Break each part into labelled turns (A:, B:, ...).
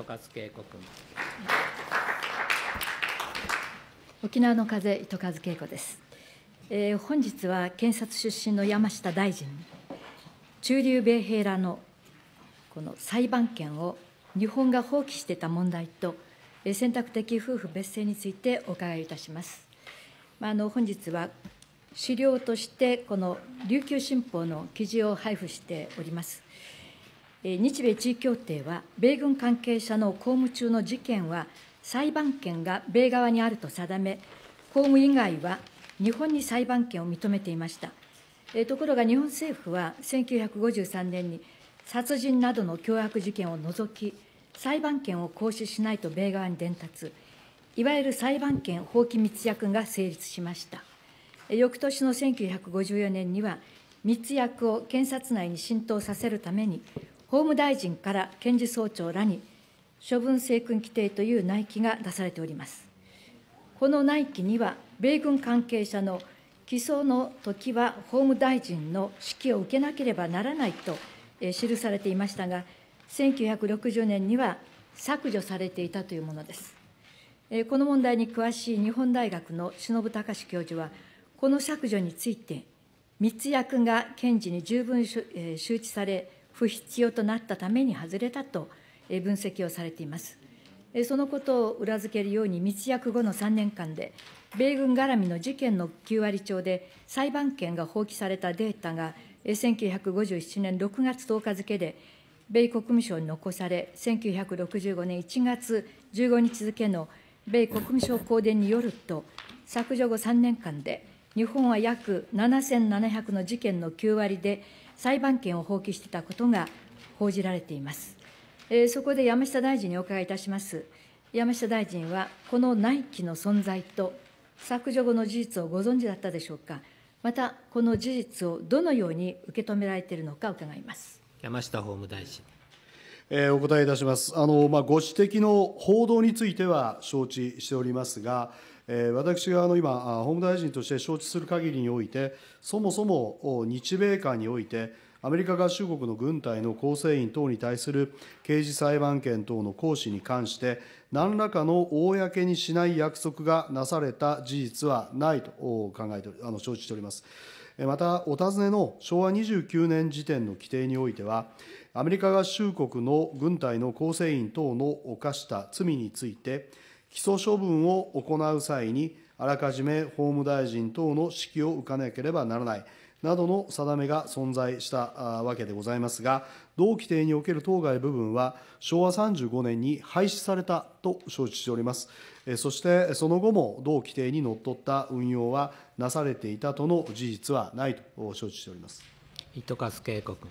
A: 人勝恵子君。
B: 沖縄の風糸数恵子です、えー、本日は検察出身の山下大臣中流米兵らのこの裁判権を日本が放棄していた問題と、えー、選択的夫婦別姓についてお伺いいたします、まあ、あの本日は資料としてこの琉球新報の記事を配布しております日米地位協定は、米軍関係者の公務中の事件は、裁判権が米側にあると定め、公務以外は日本に裁判権を認めていました。ところが日本政府は1953年に殺人などの脅迫事件を除き、裁判権を行使しないと米側に伝達、いわゆる裁判権放棄密約が成立しました。翌年の1954年には、密約を検察内に浸透させるために、法務大臣から検事総長らに、処分請訓規定という内規が出されております。この内規には、米軍関係者の起訴の時は法務大臣の指揮を受けなければならないと記されていましたが、1960年には削除されていたというものです。この問題に詳しい日本大学の忍隆教授は、この削除について、密約が検事に十分周知され、不必要となったために外れたと分析をされています。そのことを裏付けるように、密約後の3年間で、米軍絡みの事件の9割超で裁判権が放棄されたデータが、1957年6月10日付で、米国務省に残され、1965年1月15日付の米国務省公電によると、削除後3年間で、日本は約7700の事件の9割で、裁判権を放棄していたことが報じられています。えー、そこで山下大臣にお伺いいたします。山下大臣は、この内規の存在と削除後の事実をご存知だったでしょうか、また、この事実をどのように受け止められているのか伺います
C: 山下法務大臣。えお答えいたしますあの、まあ、ご指摘の報道については承知しておりますが、私が今、法務大臣として承知する限りにおいて、そもそも日米間において、アメリカ合衆国の軍隊の構成員等に対する刑事裁判権等の行使に関して、何らかの公にしない約束がなされた事実はないと考えてあの承知しております。また、お尋ねの昭和29年時点の規定においては、アメリカ合衆国の軍隊の構成員等の犯した罪について、起訴処分を行う際に、あらかじめ法務大臣等の指揮を受かなければならない。などの定めが存在したわけでございますが、同規定における当該部分は、昭和35年に廃止されたと承知しております。そして、その後も同規定にのっとった運用はなされていたとの事実はないと承知しております。
B: 糸数恵子君。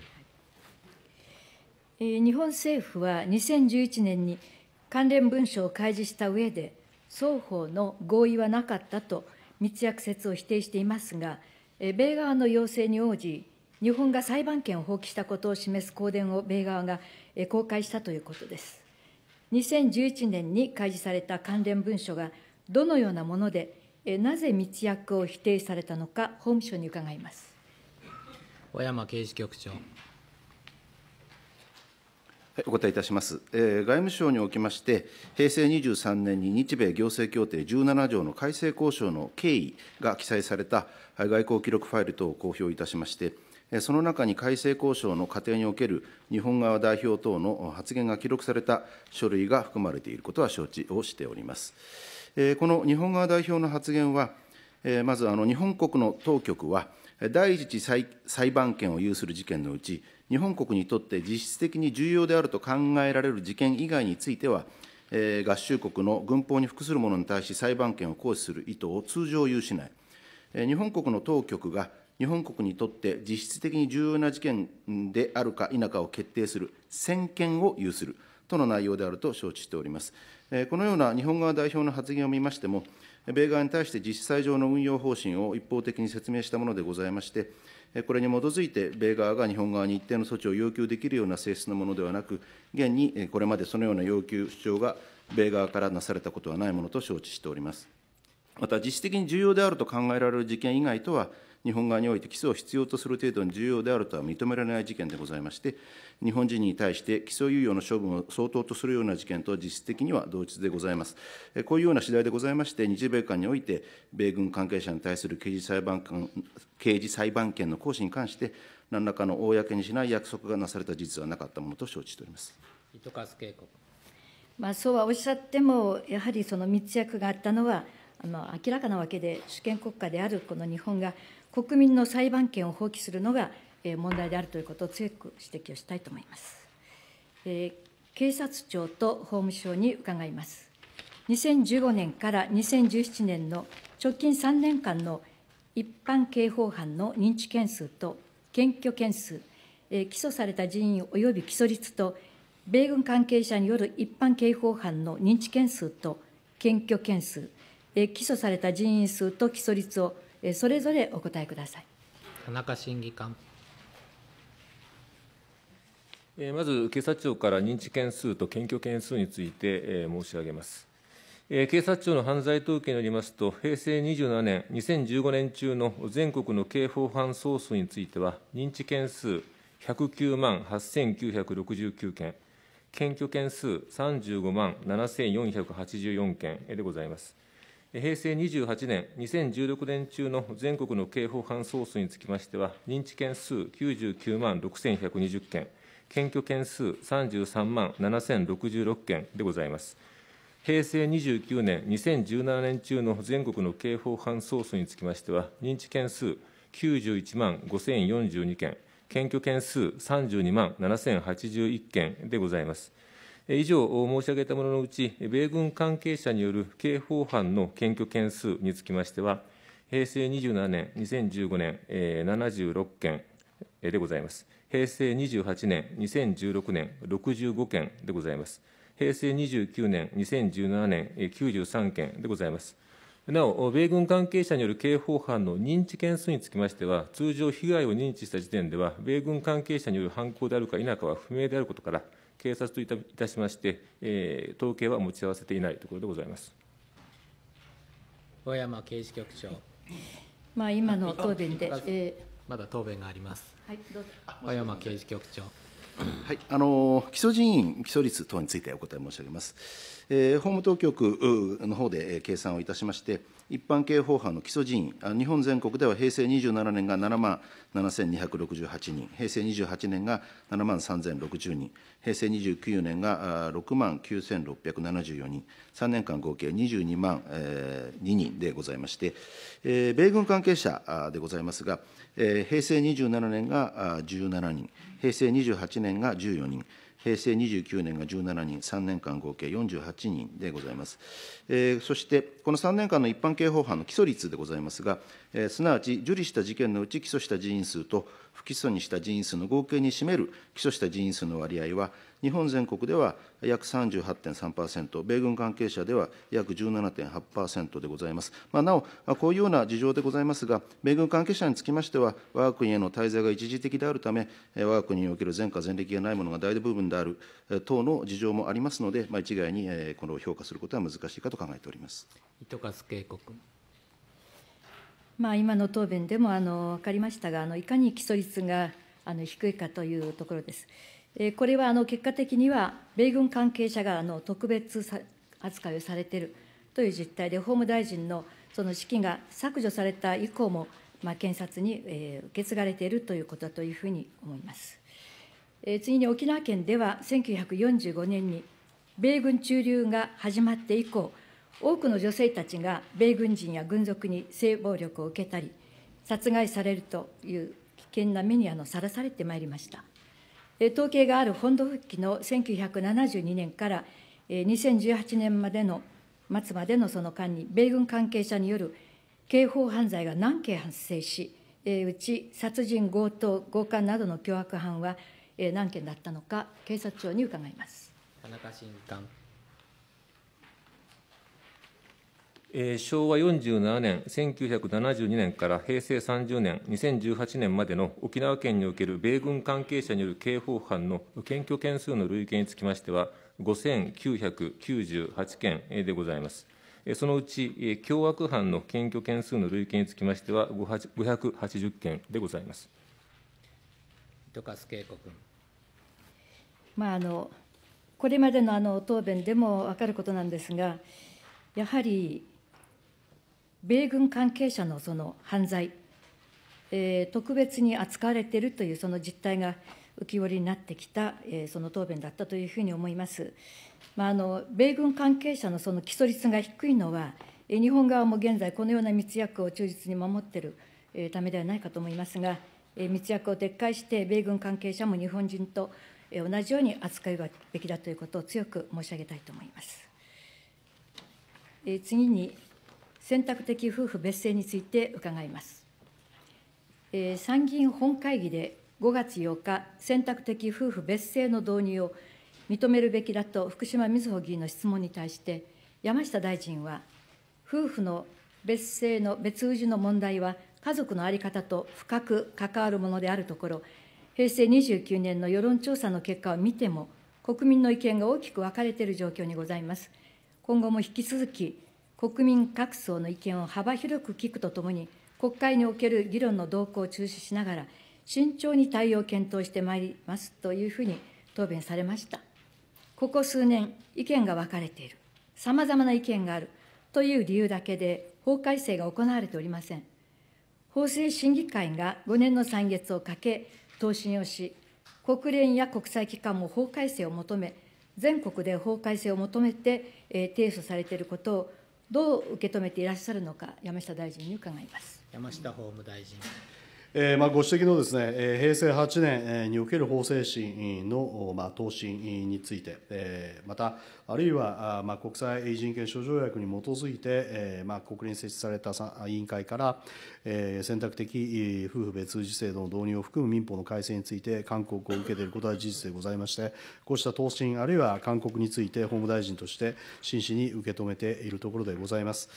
B: 日本政府は2011年に関連文書を開示した上で、双方の合意はなかったと密約説を否定していますが、米側の要請に応じ、日本が裁判権を放棄したことを示す公電を米側が公開したということです。2011年に開示された関連文書がどのようなもので、なぜ密約を否定されたのか、法務省に伺います。
C: 小山刑事局長。
D: お答えいたします。外務省におきまして、平成23年に日米行政協定17条の改正交渉の経緯が記載された外交記録ファイル等を公表いたしまして、その中に改正交渉の過程における日本側代表等の発言が記録された書類が含まれていることは承知をしております。この日本側代表の発言は、まず日本国の当局は、第一次裁判権を有する事件のうち、日本国にとって実質的に重要であると考えられる事件以外については、合衆国の軍法に服する者に対し裁判権を行使する意図を通常有しない、日本国の当局が日本国にとって実質的に重要な事件であるか否かを決定する専権を有する。との内容であると承知しております。このような日本側代表の発言を見ましても、米側に対して実際上の運用方針を一方的に説明したものでございまして、これに基づいて、米側が日本側に一定の措置を要求できるような性質のものではなく、現にこれまでそのような要求、主張が米側からなされたことはないものと承知しております。また、実質的に重要であると考えられる事件以外とは、日本側において起訴を必要とする程度に重要であるとは認められない事件でございまして、日本人に対して起訴猶予の処分を相当とするような事件と実質的には同一でございます。こういうような次第でございまして、日米間において、米軍関係者に対する刑事裁判官刑事裁判権の行使に関して、何らかの公にしない約束がなされた事実はなかったものと承知しております。
A: 糸数警子
B: まあ、そうはおっしゃっても、やはりその密約があったのは、あの明らかなわけで、主権国家であるこの日本が、国民の裁判権を放棄するのが問題であるということを強く指摘をしたいと思います。えー、警察庁と法務省に伺います。2015年から2017年の直近3年間の一般刑法犯の認知件数と検挙件数、えー、起訴された人員及び起訴率と、米軍関係者による一般刑法犯の認知件数と検挙件数、えー、起訴された人員数と起訴率をそれぞれお答えください。
A: 田中審議官まず警察庁から認知件数と検挙件数について申し上げます。警察庁の犯罪統計によりますと、平成27年、2015年中の全国の刑法犯総数については、認知件数109万8969件、検挙件数35万7484件でございます。平成28年、2016年中の全国の刑法犯総数につきましては、認知件数99万6120件、検挙件数33万7066件でございます。平成29年、2017年中の全国の刑法犯総数につきましては、認知件数91万5042件、検挙件数32万7081件でございます。以上、申し上げたもののうち、米軍関係者による刑法犯の検挙件数につきましては、平成27年、2015年、76件でございます。平成28年、2016年、65件でございます。平成29年、2017年、93件でございます。なお、米軍関係者による刑法犯の認知件数につきましては、通常、被害を認知した時点では、米軍関係者による犯行であるか否かは不明であることから、警察といたしまして、えー、統計は持ち合わせていないところでございます。
B: 小山刑事局長。まあ、今の答弁で、えー、
C: まだ答弁があります。はい、どう小山刑事局長。は
D: い、あの基礎人員、基礎率等についてお答え申し上げます。えー、法務当局の方で計算をいたしまして、一般刑法犯の基礎人員、日本全国では平成27年が7万7268人、平成28年が7万3060人、平成29年が6万9674人、3年間合計22万、え2人でございまして、え米軍関係者でございますが、え平成27年が17人、平成28年が14人、平成29年が17人、3年間合計48人でございます。そして、この3年間の一般刑法犯の起訴率でございますが、すなわち受理した事件のうち起訴した人員数と不起訴にした人員数の合計に占める起訴した人員数の割合は、日本全国では約38.3%、米軍関係者では約17.8%でございます。まあ、なお、こういうような事情でございますが、米軍関係者につきましては、我が国への滞在が一時的であるため、我が国における前科前歴がないものが大部分である等の事情もありますので、まあ、一概にこれを評価することは難しいかと考えております。
A: 糸数警告
B: まあ、今の答弁でもあの分かりましたが、あのいかに基礎率があの低いかというところです。これは結果的には、米軍関係者が特別扱いをされているという実態で、法務大臣のその式が削除された以降も、まあ、検察に、えー、受け継がれているということだというふうに思います。えー、次に沖縄県では、1945年に米軍駐留が始まって以降、多くの女性たちが米軍人や軍属に性暴力を受けたり、殺害されるという危険な目にさらされてまいりました。統計がある本土復帰の1972年から2018年までの末までのその間に、米軍関係者による刑法犯罪が何件発生し、うち殺人、強盗、強姦などの凶悪犯は何件だったのか、警察庁に伺います。
A: 田中新担えー、昭和47年、1972年から平成30年、2018年までの沖縄県における米軍関係者による刑法犯の検挙件数の累計につきましては、5998件でございます。そのうち、凶悪犯の検挙件数の累計につきましては、580件でございます。糸数恵子君。
B: まあ、あのこれまでのあの答弁でも分かることなんですが、やはり米軍関係者のその犯罪、えー、特別に扱われているというその実態が浮き彫りになってきた、えー、その答弁だったというふうに思います。まあ、あの米軍関係者のその起訴率が低いのは、え日本側も現在、このような密約を忠実に守っている、えー、ためではないかと思いますが、えー、密約を撤回して、米軍関係者も日本人と、えー、同じように扱うべきだということを強く申し上げたいと思います。えー、次に選択的夫婦別姓について伺います。えー、参議院本会議で5月8日、選択的夫婦別姓の導入を認めるべきだと福島みずほ議員の質問に対して、山下大臣は、夫婦の別姓の別氏の問題は、家族の在り方と深く関わるものであるところ、平成29年の世論調査の結果を見ても、国民の意見が大きく分かれている状況にございます。今後も引き続き、国民各層の意見を幅広く聞くとともに、国会における議論の動向を注視しながら、慎重に対応を検討してまいりますというふうに答弁されました。ここ数年、意見が分かれている、さまざまな意見があるという理由だけで、法改正が行われておりません。法制審議会が5年の歳月をかけ、答申をし、国連や国際機関も法改正を求め、全国で法改正を求めて、えー、提訴されていることをどう受け止めていらっしゃるのか、山下大臣に伺います
A: 山下法務大臣。
C: えーまあ、ご指摘のです、ね、平成8年における法制審の、まあ、答申について、えー、また、あるいは、まあ、国際人権諸条約に基づいて、えーまあ、国連に設置された委員会から、えー、選択的夫婦別氏制度の導入を含む民法の改正について、勧告を受けていることは事実でございまして、こうした答申、あるいは勧告について、法務大臣として真摯に受け止めているところでございます。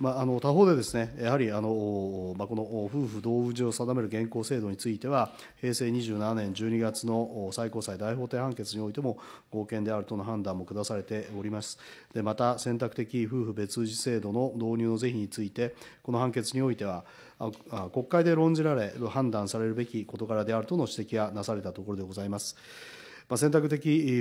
C: まあ、あの他方でです、ね、やはりあの、まあ、この夫婦同氏を定定める現行制度については、平成27年12月の最高裁大法廷判決においても、合憲であるとの判断も下されております。でまた、選択的夫婦別氏制度の導入の是非について、この判決においては、国会で論じられ、判断されるべき事柄であるとの指摘がなされたところでございます。選択的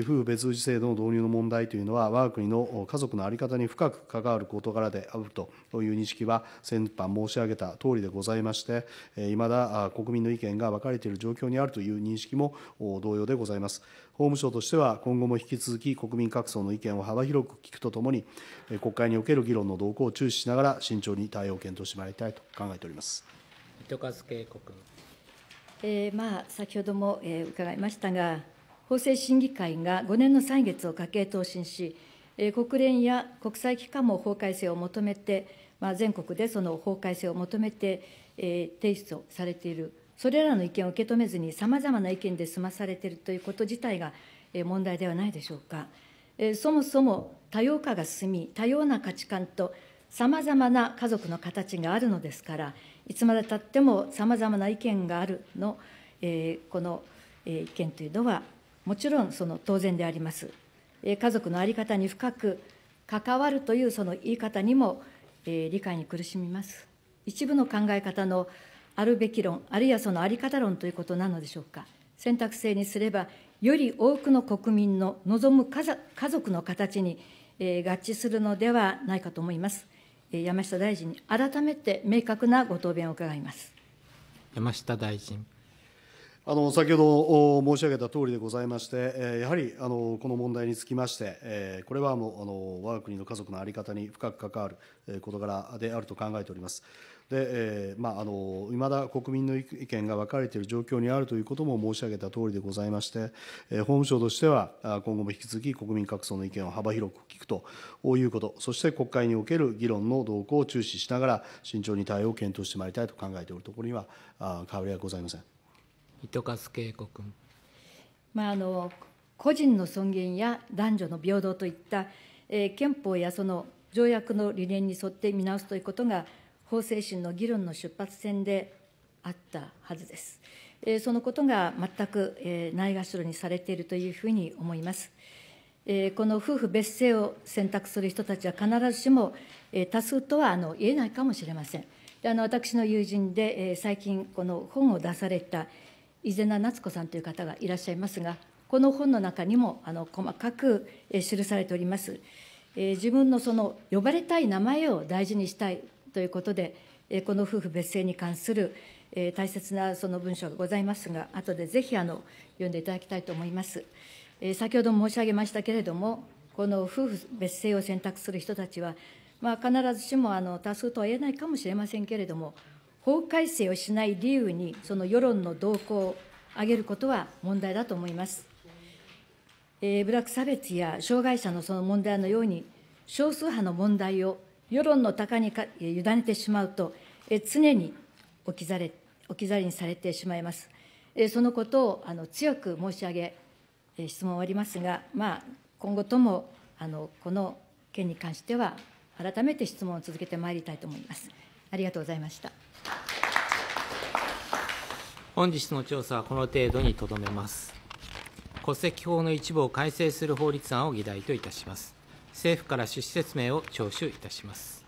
C: 夫婦別氏制度の導入の問題というのは、我が国の家族の在り方に深く関わる事柄であるという認識は、先般申し上げたとおりでございまして、いまだ国民の意見が分かれている状況にあるという認識も同様でございます。法務省としては、今後も引き続き国民各層の意見を幅広く聞くとともに、国会における議論の動向を注視しながら、慎重に対応を検討してまいりたいと考えております。糸数恵子君
B: えーまあ、先ほども、えー、伺いましたが、法制審議会が5年の歳月をかけ答申し、国連や国際機関も法改正を求めて、まあ、全国でその法改正を求めて、えー、提出をされている、それらの意見を受け止めずに、さまざまな意見で済まされているということ自体が、え問題ではないでしょうか。えー、そもそも多様化が進み、多様な価値観とさまざまな家族の形があるのですから、いつまでたってもさまざまな意見があるの、えー、この、えー、意見というのはもちろんその当然であります。家族の在り方に深く関わるというその言い方にも、え理解に苦しみます。一部の考え方のあるべき論、あるいはその在り方論ということなのでしょうか。選択制にすれば、より多くの国民の望む家族の形に、え合致するのではないかと思います。え山下大臣に改めて明確なご答弁を伺います。
A: 山下大臣。
C: あの先ほど申し上げたとおりでございまして、やはりあのこの問題につきまして、これはもうあの我が国の家族の在り方に深く関わる事柄であると考えております。で、えまあ、あの未だ国民の意見が分かれている状況にあるということも申し上げたとおりでございまして、え法務省としては、今後も引き続き国民各層の意見を幅広く聞くということ、そして国会における議論の動向を注視しながら、慎重に対応を検討してまいりたいと考えておるところには、変わりはございません。
B: 糸数恵子君。まあ、あの個人の尊厳や男女の平等といった、えー、憲法やその条約の理念に沿って見直すということが法制審の議論の出発点であったはずです。えー、そのことが全く、えー、ないがしろにされているというふうに思います。えー、この夫婦別姓を選択する人たちは必ずしも、えー、多数とはあの言えないかもしれません。あの私の友人で、えー、最近この本を出された伊是名夏子さんという方がいらっしゃいますが、この本の中にもあの細かく記されております。自分のその呼ばれたい名前を大事にしたいということで、この夫婦別姓に関する大切なその文章がございますが、後でぜひあの読んでいただきたいと思います。先ほども申し上げましたけれども、この夫婦別姓を選択する人たちは、まあ、必ずしもあの多数とは言えないかもしれませんけれども、法改正をしない理由に、その世論の動向を挙げることは問題だと思います。えー、部落差別や障害者のその問題のように、少数派の問題を世論の高にか委ねてしまうと、えー、常に置き去り置き去りにされてしまいます。えー、そのことをあの強く申し上げ、えー、質問を終わりますが、まあ、今後ともあのこの件に関しては、改めて質問を続けてまいりたいと思います。ありがとうございました。
A: 本日の調査はこの程度にとどめます戸籍法の一部を改正する法律案を議題といたします政府から趣旨説明を聴取いたします